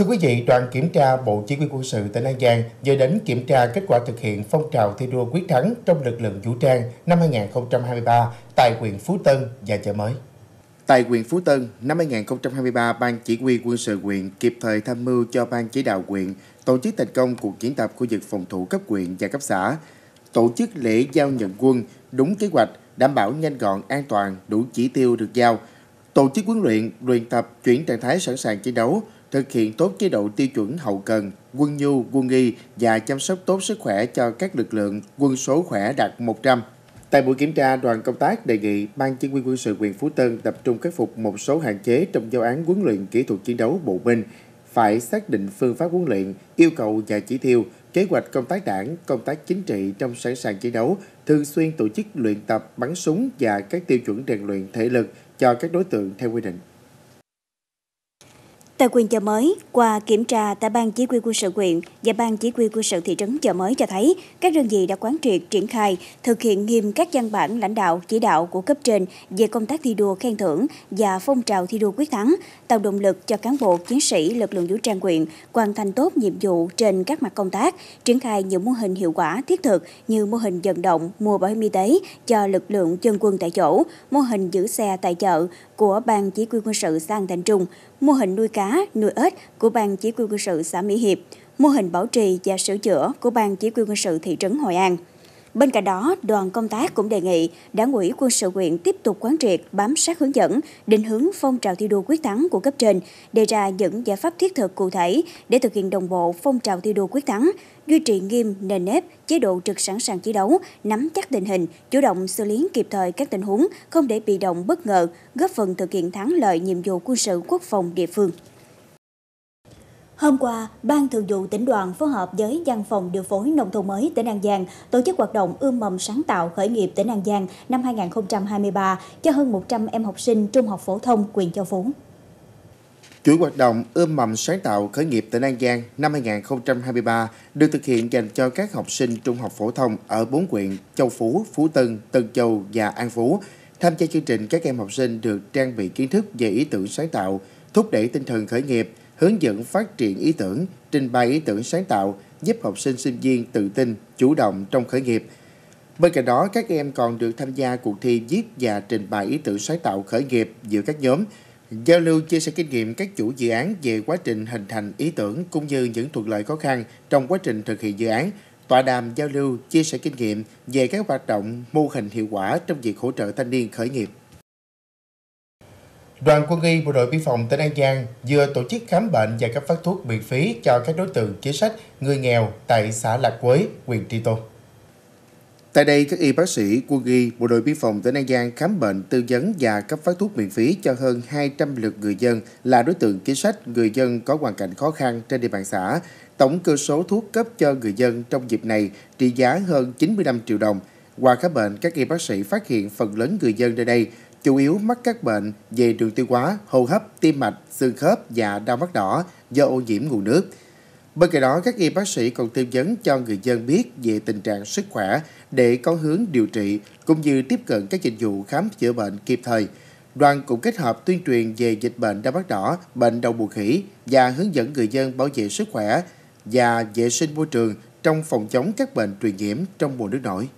Thưa quý vị, đoàn kiểm tra Bộ Chỉ huy quân sự tỉnh An Giang vừa đến kiểm tra kết quả thực hiện phong trào thi đua quyết thắng trong lực lượng vũ trang năm 2023 tại huyện Phú Tân và chợ mới. Tại huyện Phú Tân, năm 2023, Ban Chỉ huy quân sự huyện kịp thời tham mưu cho Ban Chỉ đạo huyện tổ chức thành công cuộc diễn tập khu vực phòng thủ cấp huyện và cấp xã, tổ chức lễ giao nhận quân đúng kế hoạch, đảm bảo nhanh gọn, an toàn, đủ chỉ tiêu được giao, tổ chức huấn luyện, luyện tập, chuyển trạng thái sẵn sàng chiến đấu, thực hiện tốt chế độ tiêu chuẩn hậu cần, quân nhu, quân y và chăm sóc tốt sức khỏe cho các lực lượng quân số khỏe đạt 100. Tại buổi kiểm tra, đoàn công tác đề nghị Ban Chỉ huy quân sự quyền Phú Tân tập trung khắc phục một số hạn chế trong giao án huấn luyện kỹ thuật chiến đấu bộ binh, phải xác định phương pháp huấn luyện, yêu cầu và chỉ tiêu, kế hoạch công tác đảng, công tác chính trị trong sẵn sàng chiến đấu, thường xuyên tổ chức luyện tập bắn súng và các tiêu chuẩn rèn luyện thể lực cho các đối tượng theo quy định. Tại quyền chợ mới, qua kiểm tra tại Ban Chỉ huy quân sự huyện và Ban Chỉ huy quân sự thị trấn chợ mới cho thấy, các đơn vị đã quán triệt triển khai, thực hiện nghiêm các văn bản lãnh đạo chỉ đạo của cấp trên về công tác thi đua khen thưởng và phong trào thi đua quyết thắng, tạo động lực cho cán bộ chiến sĩ lực lượng vũ trang huyện hoàn thành tốt nhiệm vụ trên các mặt công tác, triển khai nhiều mô hình hiệu quả thiết thực như mô hình vận động mua bảo hiểm y tế cho lực lượng dân quân tại chỗ, mô hình giữ xe tại chợ của Ban Chỉ huy quân sự sang Thành Trung, mô hình nuôi cá, nuôi ếch của Ban Chỉ huy quân sự xã Mỹ Hiệp, mô hình bảo trì và sửa chữa của Ban Chỉ huy quân sự thị trấn Hội An. Bên cạnh đó, đoàn công tác cũng đề nghị Đảng ủy quân sự huyện tiếp tục quán triệt, bám sát hướng dẫn, định hướng phong trào thi đua quyết thắng của cấp trên, đề ra những giải pháp thiết thực cụ thể để thực hiện đồng bộ phong trào thi đua quyết thắng, duy trì nghiêm nền nếp, chế độ trực sẵn sàng chiến đấu, nắm chắc tình hình, chủ động xử lý kịp thời các tình huống, không để bị động bất ngờ, góp phần thực hiện thắng lợi nhiệm vụ quân sự quốc phòng địa phương. Hôm qua, Ban Thường vụ tỉnh đoàn phối hợp với Văn phòng điều phối nông thôn mới tỉnh An Giang tổ chức hoạt động ươm mầm sáng tạo khởi nghiệp tỉnh An Giang năm 2023 cho hơn 100 em học sinh trung học phổ thông quyền Châu Phú. Chuỗi hoạt động ươm mầm sáng tạo khởi nghiệp tỉnh An Giang năm 2023 được thực hiện dành cho các học sinh trung học phổ thông ở bốn huyện Châu Phú, Phú Tân, Tân Châu và An Phú. Tham gia chương trình, các em học sinh được trang bị kiến thức về ý tưởng sáng tạo, thúc đẩy tinh thần khởi nghiệp, hướng dẫn phát triển ý tưởng, trình bày ý tưởng sáng tạo, giúp học sinh sinh viên tự tin, chủ động trong khởi nghiệp. Bên cạnh đó, các em còn được tham gia cuộc thi viết và trình bày ý tưởng sáng tạo khởi nghiệp giữa các nhóm, giao lưu chia sẻ kinh nghiệm các chủ dự án về quá trình hình thành ý tưởng cũng như những thuận lợi khó khăn trong quá trình thực hiện dự án, tọa đàm giao lưu chia sẻ kinh nghiệm về các hoạt động mô hình hiệu quả trong việc hỗ trợ thanh niên khởi nghiệp. Đoàn quân y Bộ đội Biên phòng tỉnh An Giang vừa tổ chức khám bệnh và cấp phát thuốc miễn phí cho các đối tượng chính sách người nghèo tại xã Lạc Quế, huyện Tri Tôn. Tại đây, các y bác sĩ, quân y, Bộ đội Biên phòng tỉnh An Giang khám bệnh, tư vấn và cấp phát thuốc miễn phí cho hơn 200 lượt người dân là đối tượng chính sách, người dân có hoàn cảnh khó khăn trên địa bàn xã. Tổng cơ số thuốc cấp cho người dân trong dịp này trị giá hơn 95 triệu đồng. Qua khám bệnh, các y bác sĩ phát hiện phần lớn người dân nơi đây chủ yếu mắc các bệnh về đường tiêu hóa, hô hấp, tim mạch, xương khớp và đau mắt đỏ do ô nhiễm nguồn nước. Bên cạnh đó, các y bác sĩ còn tư vấn cho người dân biết về tình trạng sức khỏe để có hướng điều trị cũng như tiếp cận các dịch vụ khám chữa bệnh kịp thời. Đoàn cũng kết hợp tuyên truyền về dịch bệnh đau mắt đỏ, bệnh đậu mùa khỉ và hướng dẫn người dân bảo vệ sức khỏe và vệ sinh môi trường trong phòng chống các bệnh truyền nhiễm trong mùa nước nổi.